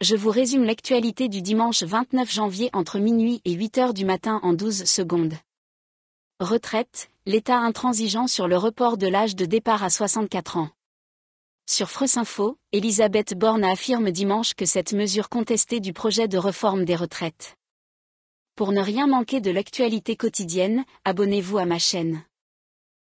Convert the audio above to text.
je vous résume l'actualité du dimanche 29 janvier entre minuit et 8 heures du matin en 12 secondes. Retraite, l'État intransigeant sur le report de l'âge de départ à 64 ans. Sur Freusinfo, Elisabeth Borne affirme dimanche que cette mesure contestée du projet de réforme des retraites. Pour ne rien manquer de l'actualité quotidienne, abonnez-vous à ma chaîne.